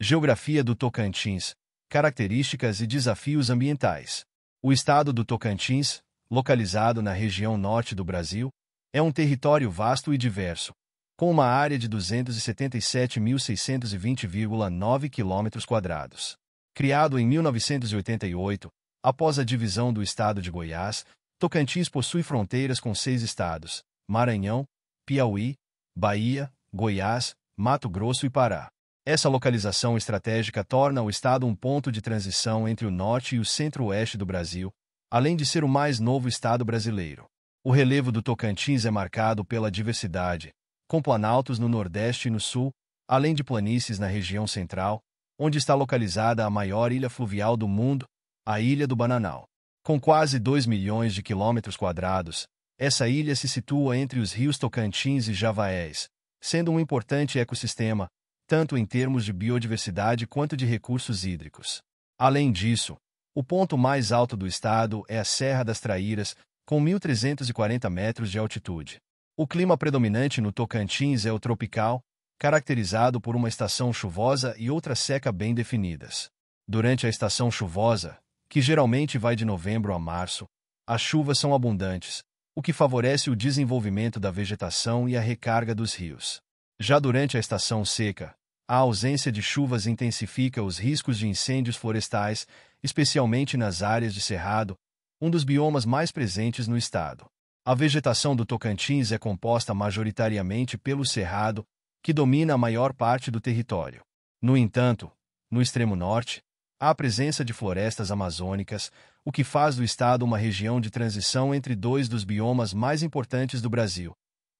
Geografia do Tocantins, Características e Desafios Ambientais. O estado do Tocantins, localizado na região norte do Brasil, é um território vasto e diverso, com uma área de 277.620,9 km. Criado em 1988, após a divisão do estado de Goiás, Tocantins possui fronteiras com seis estados: Maranhão, Piauí, Bahia, Goiás, Mato Grosso e Pará. Essa localização estratégica torna o estado um ponto de transição entre o norte e o centro-oeste do Brasil, além de ser o mais novo estado brasileiro. O relevo do Tocantins é marcado pela diversidade, com planaltos no nordeste e no sul, além de planícies na região central, onde está localizada a maior ilha fluvial do mundo, a Ilha do Bananal. Com quase 2 milhões de quilômetros quadrados, essa ilha se situa entre os rios Tocantins e Javaés, sendo um importante ecossistema, tanto em termos de biodiversidade quanto de recursos hídricos. Além disso, o ponto mais alto do estado é a Serra das Traíras, com 1.340 metros de altitude. O clima predominante no Tocantins é o tropical, caracterizado por uma estação chuvosa e outra seca bem definidas. Durante a estação chuvosa, que geralmente vai de novembro a março, as chuvas são abundantes, o que favorece o desenvolvimento da vegetação e a recarga dos rios. Já durante a estação seca, a ausência de chuvas intensifica os riscos de incêndios florestais, especialmente nas áreas de cerrado, um dos biomas mais presentes no estado. A vegetação do Tocantins é composta majoritariamente pelo cerrado, que domina a maior parte do território. No entanto, no extremo norte, há a presença de florestas amazônicas, o que faz do estado uma região de transição entre dois dos biomas mais importantes do Brasil,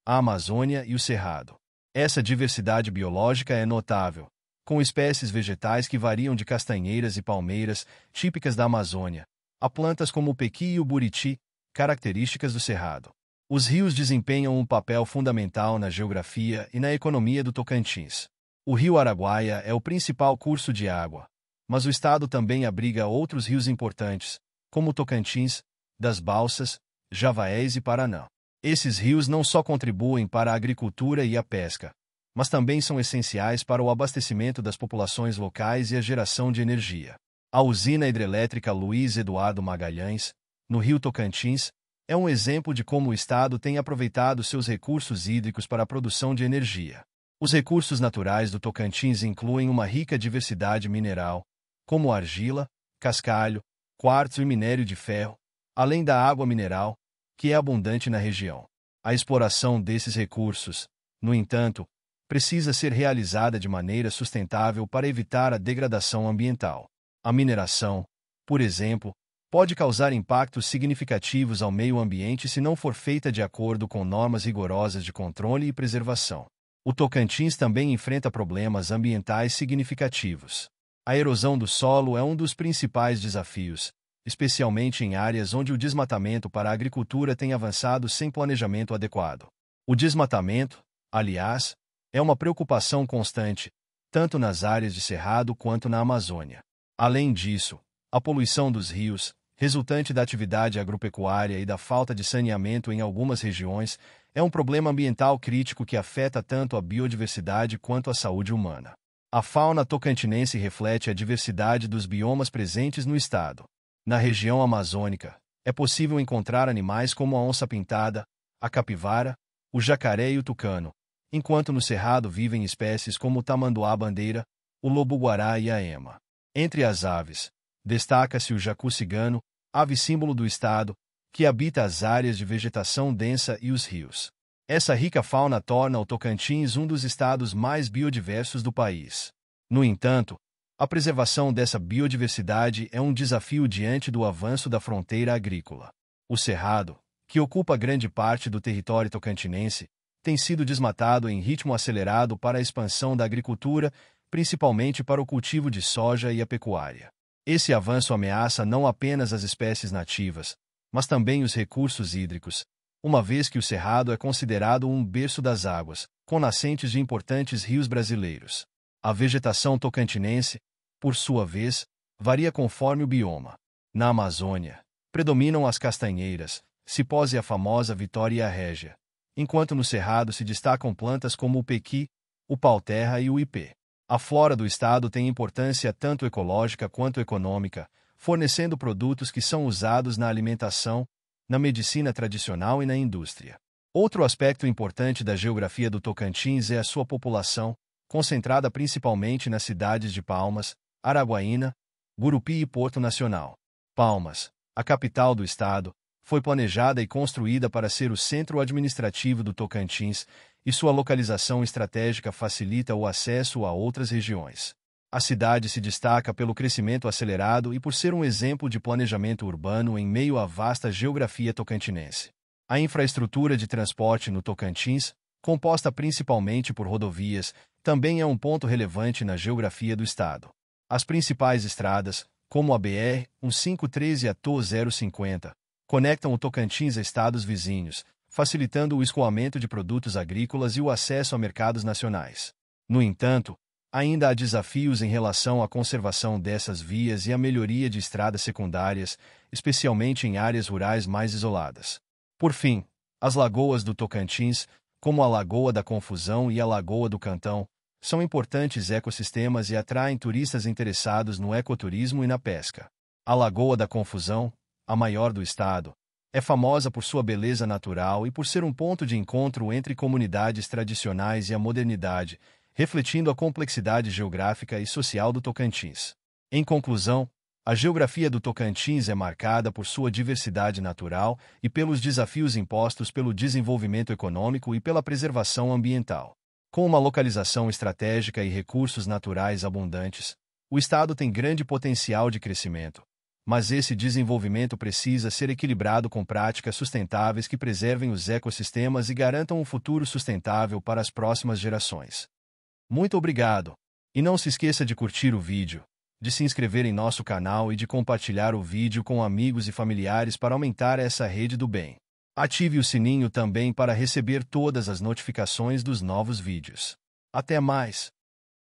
a Amazônia e o Cerrado. Essa diversidade biológica é notável, com espécies vegetais que variam de castanheiras e palmeiras, típicas da Amazônia, a plantas como o pequi e o buriti, características do cerrado. Os rios desempenham um papel fundamental na geografia e na economia do Tocantins. O rio Araguaia é o principal curso de água, mas o estado também abriga outros rios importantes, como Tocantins, das Balsas, Javaés e Paraná. Esses rios não só contribuem para a agricultura e a pesca, mas também são essenciais para o abastecimento das populações locais e a geração de energia. A usina hidrelétrica Luiz Eduardo Magalhães, no Rio Tocantins, é um exemplo de como o Estado tem aproveitado seus recursos hídricos para a produção de energia. Os recursos naturais do Tocantins incluem uma rica diversidade mineral, como argila, cascalho, quartzo e minério de ferro, além da água mineral, que é abundante na região. A exploração desses recursos, no entanto, precisa ser realizada de maneira sustentável para evitar a degradação ambiental. A mineração, por exemplo, pode causar impactos significativos ao meio ambiente se não for feita de acordo com normas rigorosas de controle e preservação. O Tocantins também enfrenta problemas ambientais significativos. A erosão do solo é um dos principais desafios, especialmente em áreas onde o desmatamento para a agricultura tem avançado sem planejamento adequado. O desmatamento, aliás, é uma preocupação constante, tanto nas áreas de cerrado quanto na Amazônia. Além disso, a poluição dos rios, resultante da atividade agropecuária e da falta de saneamento em algumas regiões, é um problema ambiental crítico que afeta tanto a biodiversidade quanto a saúde humana. A fauna tocantinense reflete a diversidade dos biomas presentes no estado. Na região amazônica, é possível encontrar animais como a onça-pintada, a capivara, o jacaré e o tucano, enquanto no cerrado vivem espécies como o tamanduá-bandeira, o lobo-guará e a ema. Entre as aves, destaca-se o jacu cigano, ave símbolo do estado, que habita as áreas de vegetação densa e os rios. Essa rica fauna torna o Tocantins um dos estados mais biodiversos do país. No entanto, a preservação dessa biodiversidade é um desafio diante do avanço da fronteira agrícola. O cerrado, que ocupa grande parte do território tocantinense, tem sido desmatado em ritmo acelerado para a expansão da agricultura, principalmente para o cultivo de soja e a pecuária. Esse avanço ameaça não apenas as espécies nativas, mas também os recursos hídricos, uma vez que o cerrado é considerado um berço das águas, com nascentes de importantes rios brasileiros. A vegetação tocantinense, por sua vez, varia conforme o bioma. Na Amazônia, predominam as castanheiras, cipós e a famosa Vitória régia, enquanto no Cerrado se destacam plantas como o pequi, o pau-terra e o ipê. A flora do estado tem importância tanto ecológica quanto econômica, fornecendo produtos que são usados na alimentação, na medicina tradicional e na indústria. Outro aspecto importante da geografia do Tocantins é a sua população, concentrada principalmente nas cidades de Palmas, Araguaína, Gurupi e Porto Nacional. Palmas, a capital do estado, foi planejada e construída para ser o centro administrativo do Tocantins e sua localização estratégica facilita o acesso a outras regiões. A cidade se destaca pelo crescimento acelerado e por ser um exemplo de planejamento urbano em meio à vasta geografia tocantinense. A infraestrutura de transporte no Tocantins, composta principalmente por rodovias, também é um ponto relevante na geografia do estado. As principais estradas, como a BR-153 e a TO-050, conectam o Tocantins a estados vizinhos, facilitando o escoamento de produtos agrícolas e o acesso a mercados nacionais. No entanto, ainda há desafios em relação à conservação dessas vias e à melhoria de estradas secundárias, especialmente em áreas rurais mais isoladas. Por fim, as lagoas do Tocantins como a Lagoa da Confusão e a Lagoa do Cantão, são importantes ecossistemas e atraem turistas interessados no ecoturismo e na pesca. A Lagoa da Confusão, a maior do estado, é famosa por sua beleza natural e por ser um ponto de encontro entre comunidades tradicionais e a modernidade, refletindo a complexidade geográfica e social do Tocantins. Em conclusão, a geografia do Tocantins é marcada por sua diversidade natural e pelos desafios impostos pelo desenvolvimento econômico e pela preservação ambiental. Com uma localização estratégica e recursos naturais abundantes, o Estado tem grande potencial de crescimento. Mas esse desenvolvimento precisa ser equilibrado com práticas sustentáveis que preservem os ecossistemas e garantam um futuro sustentável para as próximas gerações. Muito obrigado! E não se esqueça de curtir o vídeo de se inscrever em nosso canal e de compartilhar o vídeo com amigos e familiares para aumentar essa rede do bem. Ative o sininho também para receber todas as notificações dos novos vídeos. Até mais!